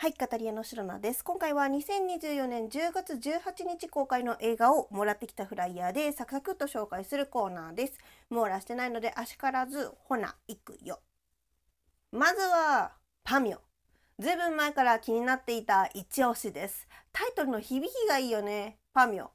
はい、カタリアのシロナです。今回は2024年10月18日公開の映画をもらってきたフライヤーでサクサクと紹介するコーナーです。網羅してないのであしからず、ほな、行くよ。まずは、パミョ。ずいぶん前から気になっていた一押しです。タイトルの響きがいいよね。パミョ。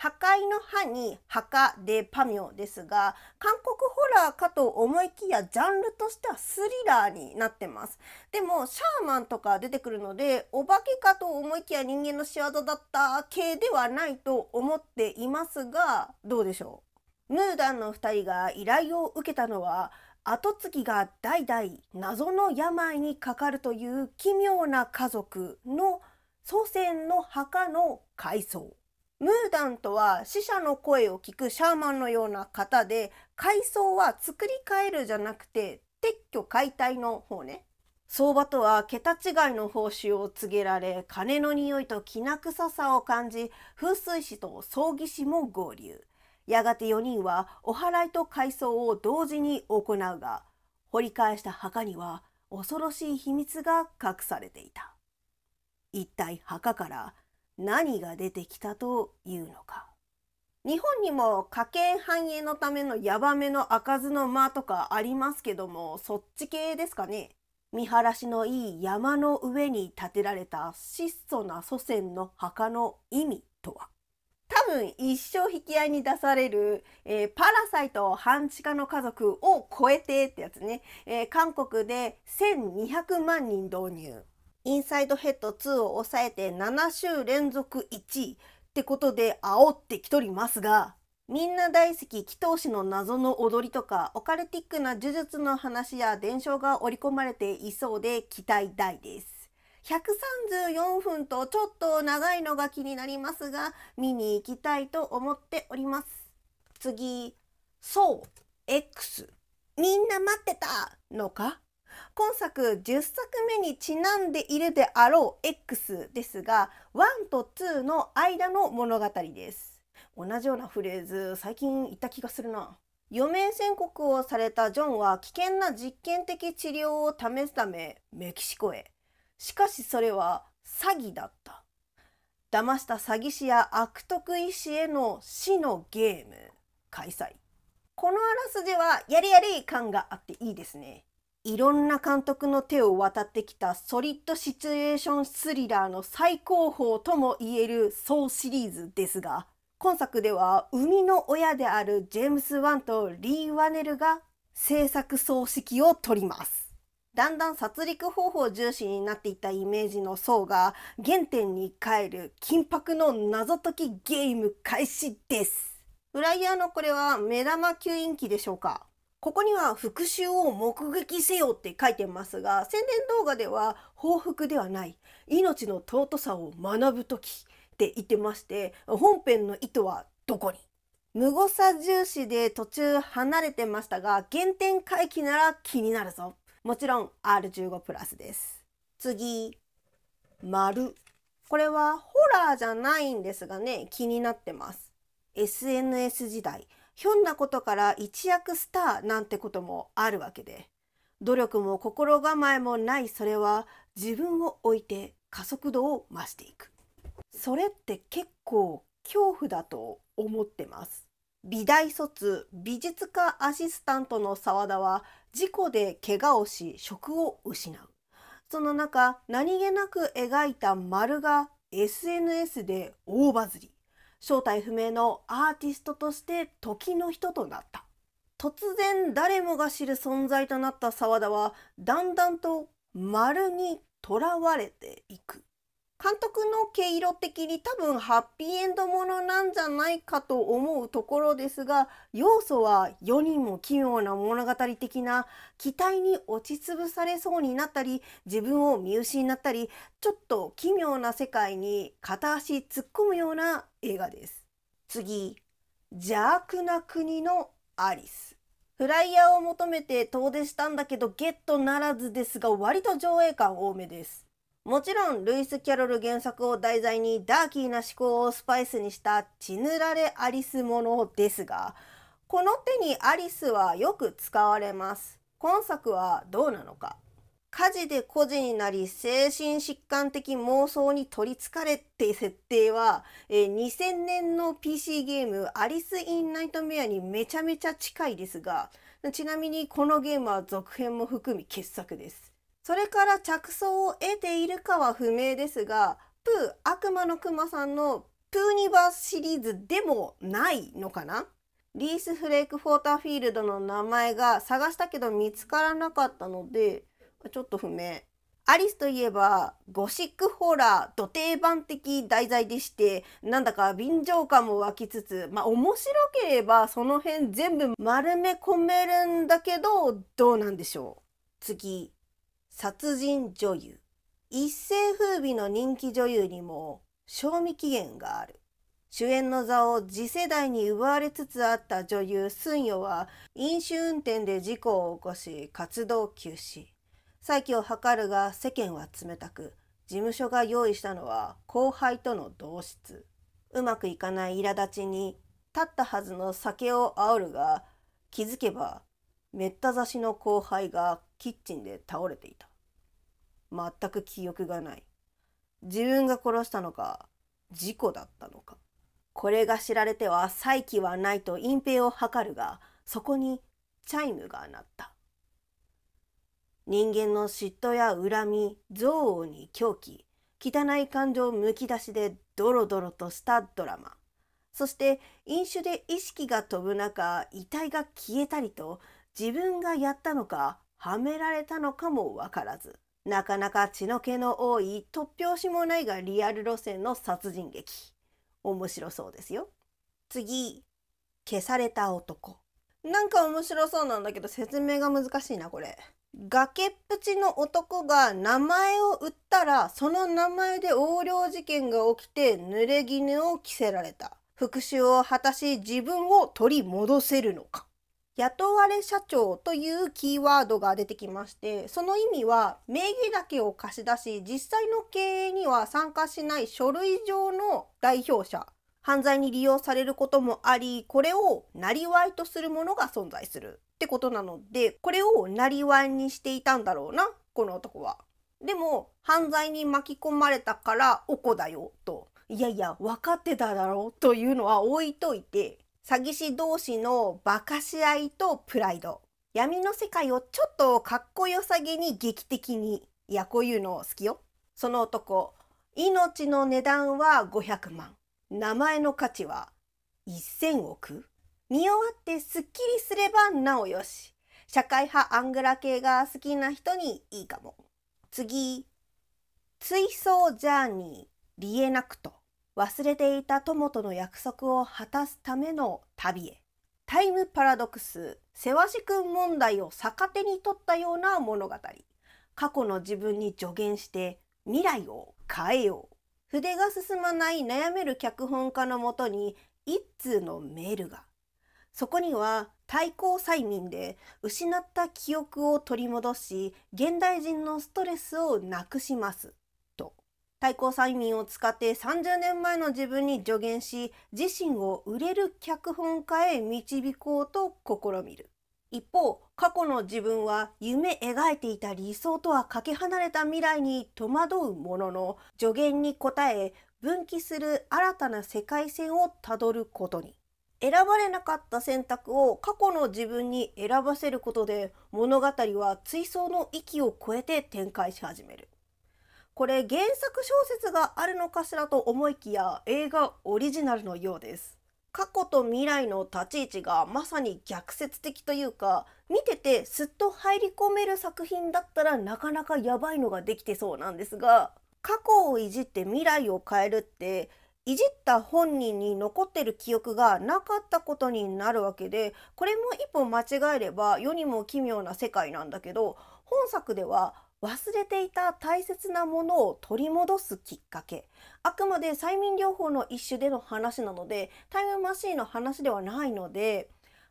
破壊の歯に墓でパミョですが韓国ホラーかと思いきやジャンルとしてはスリラーになってますでもシャーマンとか出てくるのでお化けかと思いきや人間の仕業だった系ではないと思っていますがどうでしょうヌーダンの2人が依頼を受けたのは跡継ぎが代々謎の病にかかるという奇妙な家族の祖先の墓の改装ムーダンとは死者の声を聞くシャーマンのような方で階層は作り変えるじゃなくて撤去解体の方ね相場とは桁違いの報酬を告げられ金の匂いときな臭さを感じ風水師と葬儀師も合流やがて4人はお祓いと改装を同時に行うが掘り返した墓には恐ろしい秘密が隠されていた一体墓から何が出てきたというのか日本にも家計繁栄のためのヤバめの開かずの間とかありますけどもそっち系ですかね見晴らしのいい山の上に建てられた質素な祖先の墓の意味とは多分一生引き合いに出される、えー、パラサイト半地下の家族を超えてってやつね、えー、韓国で1200万人導入インサイドヘッド2を抑えて7週連続1位ってことで煽ってきとりますが、みんな大好き祈祷師の謎の踊りとか、オカルティックな呪術の話や伝承が織り込まれていそうで期待大です。134分とちょっと長いのが気になりますが見に行きたいと思っております次そう X みんな待ってたのか今作10作目にちなんでいるであろう X ですが1と2の間の物語です同じようなフレーズ最近言った気がするな余命宣告をされたジョンは危険な実験的治療を試すためメキシコへしかしそれは詐欺だった騙した詐欺師や悪徳医師への死のゲーム開催このあらすじはやりやり感があっていいですねいろんな監督の手を渡ってきたソリッドシチュエーションスリラーの最高峰ともいえる総シリーズですが今作では生みの親であるジェームス・ワンとリー・ワネルが制作総指揮を取りますだんだん殺戮方法重視になっていたイメージの層が原点に帰る緊迫の謎解きゲーム開始ですフライヤーのこれは目玉吸引機でしょうかここには復讐を目撃せよって書いてますが、宣伝動画では報復ではない、命の尊さを学ぶ時って言ってまして、本編の意図はどこに無誤差重視で途中離れてましたが、原点回帰なら気になるぞ。もちろん R15 プラスです。次、丸。これはホラーじゃないんですがね、気になってます。SNS 時代ひょんなことから一躍スターなんてこともあるわけで努力も心構えもないそれは自分を置いて加速度を増していくそれって結構恐怖だと思ってます美大卒美術家アシスタントの澤田は事故で怪我をし職を失うその中何気なく描いた丸が SNS で大バズり正体不明のアーティストとして時の人となった突然誰もが知る存在となった沢田はだんだんと丸にとらわれていく監督の毛色的に多分ハッピーエンドものなんじゃないかと思うところですが要素は世にも奇妙な物語的な期待に落ちつぶされそうになったり自分を見失ったりちょっと奇妙な世界に片足突っ込むような映画です。次邪悪な国のアリスフライヤーを求めて遠出したんだけどゲットならずですが割と上映感多めです。もちろんルイス・キャロル原作を題材にダーキーな思考をスパイスにした血塗られアリスものですがこの手にアリスはよく使われます今作はどうなのか火事で孤児になり精神疾患的妄想に取りつかれって設定は、え2000年の PC ゲームアリス・イン・ナイトメアにめちゃめちゃ近いですがちなみにこのゲームは続編も含み傑作ですそれから着想を得ているかは不明ですがプー悪魔のクマさんのプーニバースシリーズでもないのかなリース・フレーク・フォーターフィールドの名前が探したけど見つからなかったのでちょっと不明アリスといえばゴシックホラー土定番的題材でしてなんだか便乗感も湧きつつまあ面白ければその辺全部丸め込めるんだけどどうなんでしょう次殺人女優一世風靡の人気女優にも賞味期限がある主演の座を次世代に奪われつつあった女優寸ンは飲酒運転で事故を起こし活動休止再起を図るが世間は冷たく事務所が用意したのは後輩との同室うまくいかない苛立ちに立ったはずの酒を煽るが気づけばめった刺しの後輩がキッチンで倒れていた全く記憶がない自分が殺したのか事故だったのかこれが知られては再起はないと隠蔽を図るがそこにチャイムが鳴った人間の嫉妬や恨み憎悪に狂気汚い感情むき出しでドロドロとしたドラマそして飲酒で意識が飛ぶ中遺体が消えたりと自分がやったのかはめられたのかもわからずなかなか血の気の多い突拍子もないがリアル路線の殺人劇面白そうですよ次消された男なんか面白そうなんだけど説明が難しいなこれ崖っぷちの男が名前を売ったらその名前で横領事件が起きて濡れ衣を着せられた復讐を果たし自分を取り戻せるのか雇われ社長というキーワードが出てきましてその意味は名義だけを貸し出し実際の経営には参加しない書類上の代表者犯罪に利用されることもありこれをなりわいとするものが存在するってことなのでこれをなりわいにしていたんだろうなこの男は。でも犯罪に巻き込まれたからおこだよといやいや分かってただろうというのは置いといて詐欺師同士の馬鹿し合いとプライド闇の世界をちょっとかっこよさげに劇的にいやこういうの好きよその男命の値段は500万名前の価値は1,000億見終わってすっきりすればなおよし社会派アングラ系が好きな人にいいかも次追走ジャーニーリエナクト忘れていた友との約束を果たすための旅へタイムパラドックスせわしくん問題を逆手に取ったような物語過去の自分に助言して未来を変えよう筆が進まない悩める脚本家のもとに一通のメールがそこには対抗催眠で失った記憶を取り戻し現代人のストレスをなくします対抗催眠を使って30年前の自分に助言し自身を売れる脚本家へ導こうと試みる一方過去の自分は夢描いていた理想とはかけ離れた未来に戸惑うものの助言に応え分岐する新たな世界線をたどることに選ばれなかった選択を過去の自分に選ばせることで物語は追想の域を超えて展開し始めるこれ原作小説があるのかしらと思いきや映画オリジナルのようです過去と未来の立ち位置がまさに逆説的というか見ててすっと入り込める作品だったらなかなかやばいのができてそうなんですが過去をいじって未来を変えるっていじった本人に残ってる記憶がなかったことになるわけでこれも一歩間違えれば世にも奇妙な世界なんだけど本作では忘れていた大切なものを取り戻すきっかけあくまで催眠療法の一種での話なのでタイムマシーンの話ではないので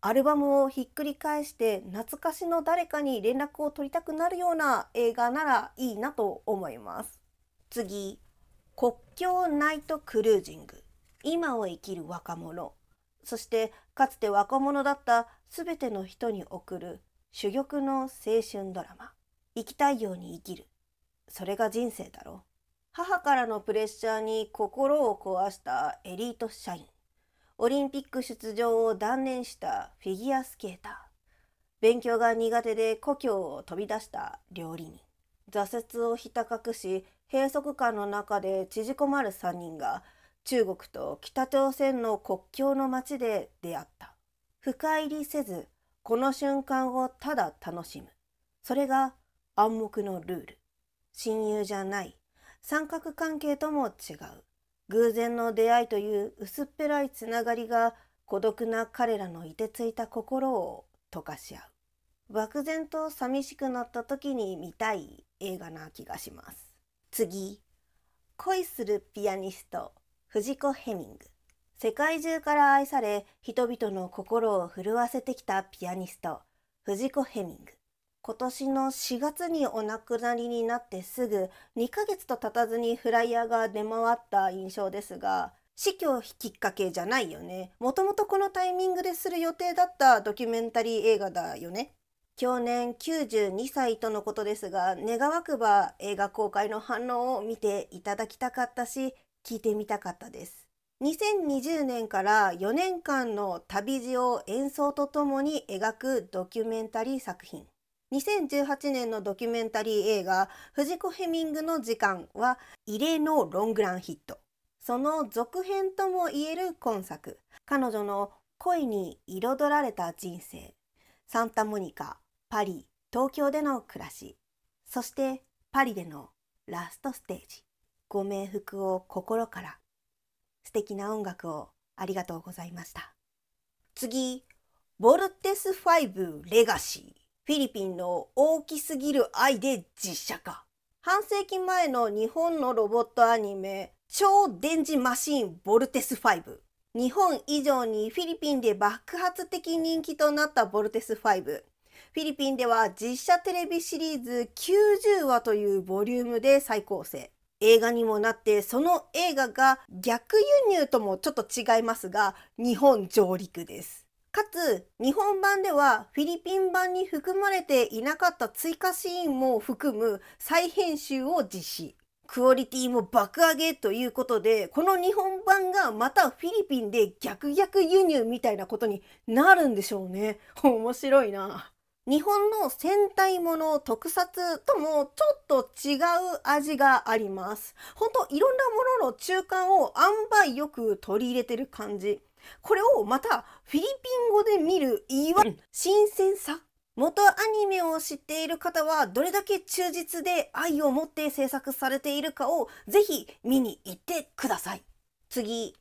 アルバムをひっくり返して懐かしの誰かに連絡を取りたくなるような映画ならいいなと思います次国境ナイトクルージング今を生きる若者そしてかつて若者だった全ての人に送る珠玉の青春ドラマ生きたいように生きる。それが人生だろ。母からのプレッシャーに心を壊したエリート社員。オリンピック出場を断念したフィギュアスケーター。勉強が苦手で故郷を飛び出した料理人。挫折をひた隠し、閉塞感の中で縮こまる3人が中国と北朝鮮の国境の街で出会った。深入りせず、この瞬間をただ楽しむ。それが暗黙のルール親友じゃない三角関係とも違う偶然の出会いという薄っぺらいつながりが孤独な彼らのいてついた心を溶かし合う漠然と寂しくなった時に見たい映画な気がします次恋するピアニスト藤子ヘミング世界中から愛され人々の心を震わせてきたピアニスト藤子ヘミング今年の4月にお亡くなりになってすぐ2ヶ月と経たずにフライヤーが出回った印象ですが死去きっかけじゃないよねもともとこのタイミングでする予定だったドキュメンタリー映画だよね去年92歳とのことですが願わくば映画公開の反応を見ていただきたかったし聞いてみたかったです2020年から4年間の旅路を演奏とともに描くドキュメンタリー作品2018年のドキュメンタリー映画「藤子ヘミングの時間」は異例のロングランヒットその続編ともいえる今作彼女の恋に彩られた人生サンタモニカパリ東京での暮らしそしてパリでのラストステージご冥福を心から素敵な音楽をありがとうございました次ボルテス5レガシーフィリピンの大きすぎる愛で実写化。半世紀前の日本のロボットアニメ、超電磁マシンボルテス5。日本以上にフィリピンで爆発的人気となったボルテス5。フィリピンでは実写テレビシリーズ90話というボリュームで再構成。映画にもなってその映画が逆輸入ともちょっと違いますが日本上陸です。かつ日本版ではフィリピン版に含まれていなかった追加シーンも含む再編集を実施。クオリティも爆上げということで、この日本版がまたフィリピンで逆逆輸入みたいなことになるんでしょうね。面白いな。日本の戦隊もの特撮ともちょっと違う味があります。ほんといろんなものの中間をあんばいよく取り入れてる感じ。これをまたフィリピン語で見るいわ新鮮さ元アニメを知っている方はどれだけ忠実で愛を持って制作されているかをぜひ見に行ってください。次。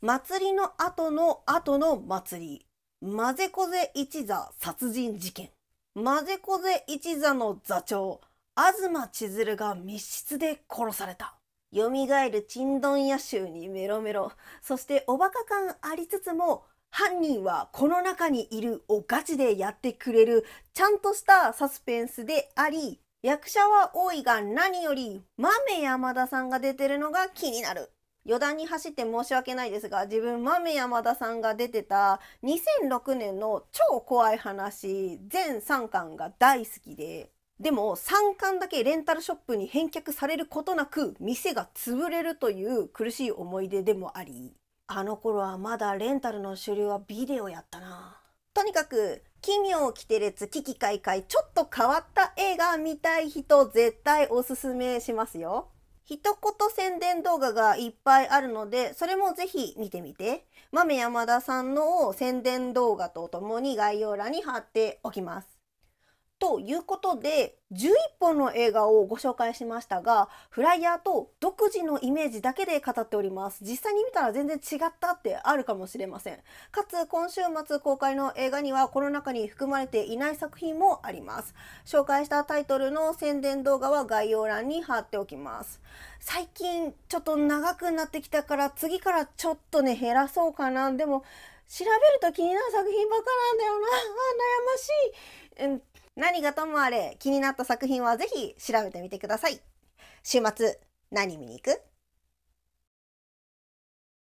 祭りの後の後の祭り。マゼコゼ一座殺人事件。まぜこぜ一座の座長、東千鶴が密室で殺された。蘇るちんどん野臭にメロメロそしておバカ感ありつつも犯人はこの中にいるをガチでやってくれるちゃんとしたサスペンスであり役者は多いが何より豆山田さんが出てるのが気になる余談に走って申し訳ないですが自分豆山田さんが出てた2006年の超怖い話全3巻が大好きででも3巻だけレンタルショップに返却されることなく店が潰れるという苦しい思い出でもありあの頃はまだレンタルの主流はビデオやったなとにかく奇妙キテレつ危機開会ちょっと変わった映画見たい人絶対おすすめしますよ一言宣伝動画がいっぱいあるので、それもぜひ見てみて。豆山田さんの宣伝動画とともに概要欄に貼っておきます。ということで11本の映画をご紹介しましたがフライヤーと独自のイメージだけで語っております実際に見たら全然違ったってあるかもしれませんかつ今週末公開の映画にはこの中に含まれていない作品もあります紹介したタイトルの宣伝動画は概要欄に貼っておきます最近ちょっと長くなってきたから次からちょっとね減らそうかなでも調べると気になる作品ばっかなんだよなあ悩ましい何がともあれ気になった作品はぜひ調べてみてください。週末何見に行く